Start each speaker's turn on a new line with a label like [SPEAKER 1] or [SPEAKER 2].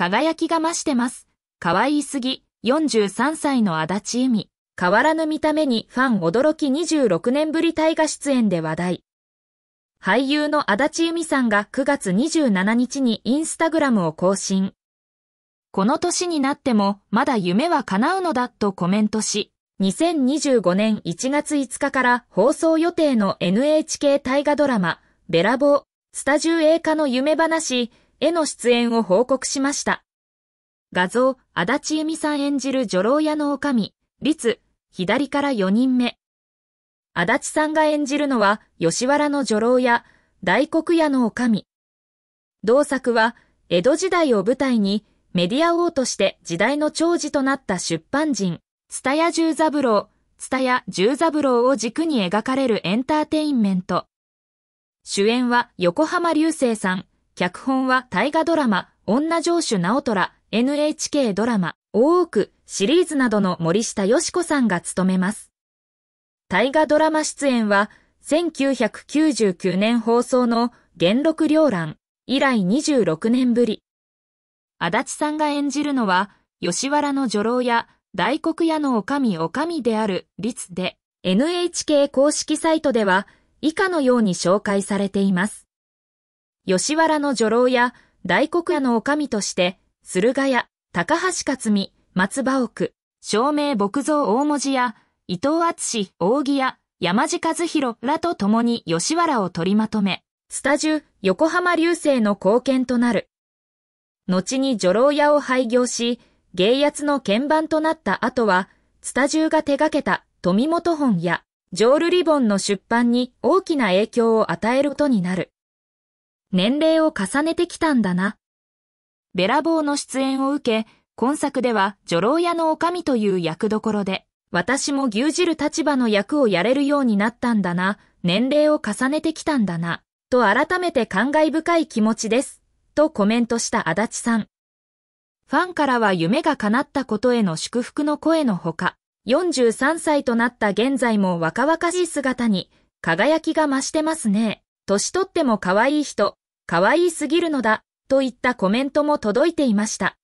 [SPEAKER 1] 輝きが増してます。可愛いすぎ、43歳の足立由美。変わらぬ見た目にファン驚き26年ぶり大河出演で話題。俳優の足立由美さんが9月27日にインスタグラムを更新。この年になってもまだ夢は叶うのだとコメントし、2025年1月5日から放送予定の NHK 大河ドラマ、ベラボー、スタジオ映画の夢話、への出演を報告しました。画像、足立恵美さん演じる女郎屋の女将、律、左から4人目。足立さんが演じるのは、吉原の女郎屋、大黒屋の女将。同作は、江戸時代を舞台に、メディア王として時代の長寿となった出版人、蔦屋十三郎、蔦屋十三郎を軸に描かれるエンターテインメント。主演は横浜流星さん、脚本は大河ドラマ、女城主直虎、NHK ドラマ、大奥、シリーズなどの森下よしこさんが務めます。大河ドラマ出演は、1999年放送の元禄良蘭以来26年ぶり。足立さんが演じるのは、吉原の女郎や大黒屋の女将女将である律で、NHK 公式サイトでは以下のように紹介されています。吉原の女郎や大黒屋の女将として、駿河屋、高橋克美、松葉奥、照明木造大文字や、伊藤厚扇屋、山地和弘らと共に吉原を取りまとめ、スタジュ横浜流星の貢献となる。後に女郎屋を廃業し、芸奴の鍵盤となった後は、スタジュが手掛けた富本本や、ジョールリボンの出版に大きな影響を与えることになる。年齢を重ねてきたんだな。べらぼうの出演を受け、今作では女郎屋の女将という役どころで、私も牛耳る立場の役をやれるようになったんだな、年齢を重ねてきたんだな、と改めて感慨深い気持ちです、とコメントした足立さん。ファンからは夢が叶ったことへの祝福の声のほか、43歳となった現在も若々しい姿に輝きが増してますね。年取っても可愛い人、可愛すぎるのだ、といったコメントも届いていました。